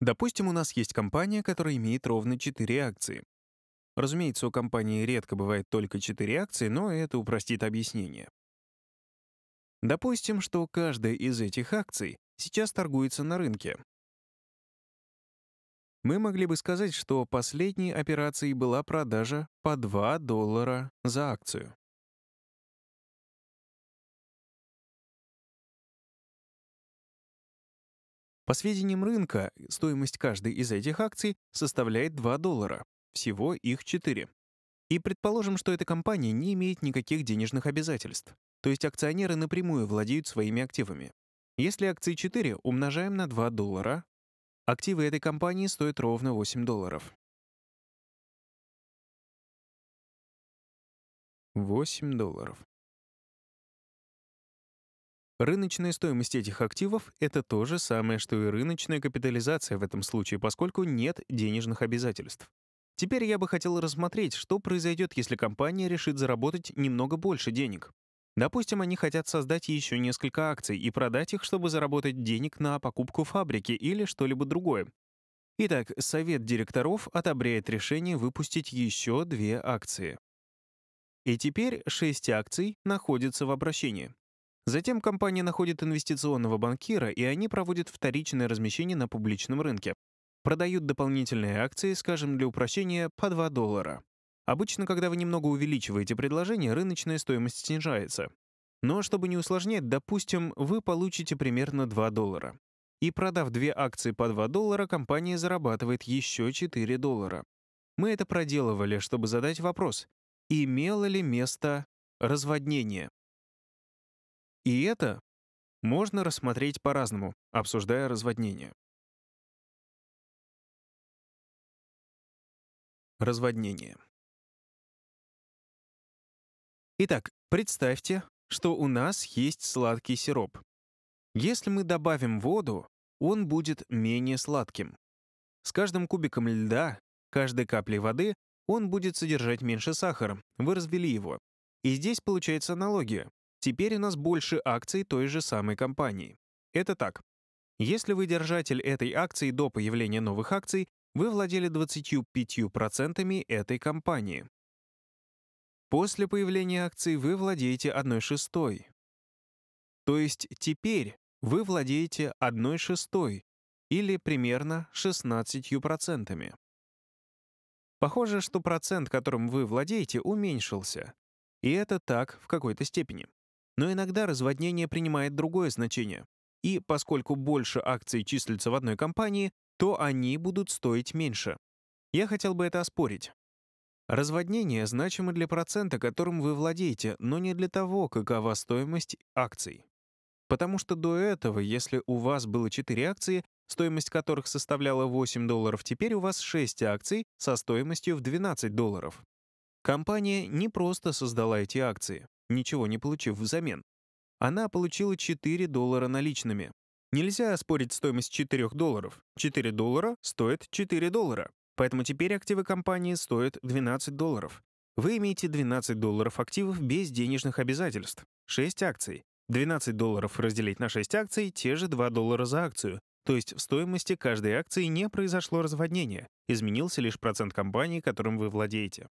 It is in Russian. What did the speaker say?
Допустим, у нас есть компания, которая имеет ровно 4 акции. Разумеется, у компании редко бывает только 4 акции, но это упростит объяснение. Допустим, что каждая из этих акций сейчас торгуется на рынке. Мы могли бы сказать, что последней операцией была продажа по 2 доллара за акцию. По сведениям рынка, стоимость каждой из этих акций составляет 2 доллара. Всего их 4. И предположим, что эта компания не имеет никаких денежных обязательств, то есть акционеры напрямую владеют своими активами. Если акции 4 умножаем на 2 доллара, активы этой компании стоят ровно 8 долларов. 8 долларов. Рыночная стоимость этих активов — это то же самое, что и рыночная капитализация в этом случае, поскольку нет денежных обязательств. Теперь я бы хотел рассмотреть, что произойдет, если компания решит заработать немного больше денег. Допустим, они хотят создать еще несколько акций и продать их, чтобы заработать денег на покупку фабрики или что-либо другое. Итак, совет директоров одобряет решение выпустить еще две акции. И теперь шесть акций находятся в обращении. Затем компания находит инвестиционного банкира, и они проводят вторичное размещение на публичном рынке. Продают дополнительные акции, скажем, для упрощения, по 2 доллара. Обычно, когда вы немного увеличиваете предложение, рыночная стоимость снижается. Но чтобы не усложнять, допустим, вы получите примерно 2 доллара. И продав две акции по 2 доллара, компания зарабатывает еще 4 доллара. Мы это проделывали, чтобы задать вопрос, имело ли место разводнение. И это можно рассмотреть по-разному, обсуждая разводнение. Разводнение. Итак, представьте, что у нас есть сладкий сироп. Если мы добавим воду, он будет менее сладким. С каждым кубиком льда, каждой каплей воды он будет содержать меньше сахара. Вы развели его. И здесь получается аналогия. Теперь у нас больше акций той же самой компании. Это так. Если вы держатель этой акции до появления новых акций, вы владели 25% этой компании. После появления акций вы владеете 1 шестой. То есть теперь вы владеете 1 шестой, или примерно 16%. Похоже, что процент, которым вы владеете, уменьшился. И это так в какой-то степени. Но иногда разводнение принимает другое значение. И поскольку больше акций числится в одной компании, то они будут стоить меньше. Я хотел бы это оспорить. Разводнение значимо для процента, которым вы владеете, но не для того, какова стоимость акций. Потому что до этого, если у вас было 4 акции, стоимость которых составляла 8 долларов, теперь у вас 6 акций со стоимостью в 12 долларов. Компания не просто создала эти акции ничего не получив взамен. Она получила 4 доллара наличными. Нельзя оспорить стоимость 4 долларов. 4 доллара стоят 4 доллара. Поэтому теперь активы компании стоят 12 долларов. Вы имеете 12 долларов активов без денежных обязательств. 6 акций. 12 долларов разделить на 6 акций — те же 2 доллара за акцию. То есть в стоимости каждой акции не произошло разводнение. Изменился лишь процент компании, которым вы владеете.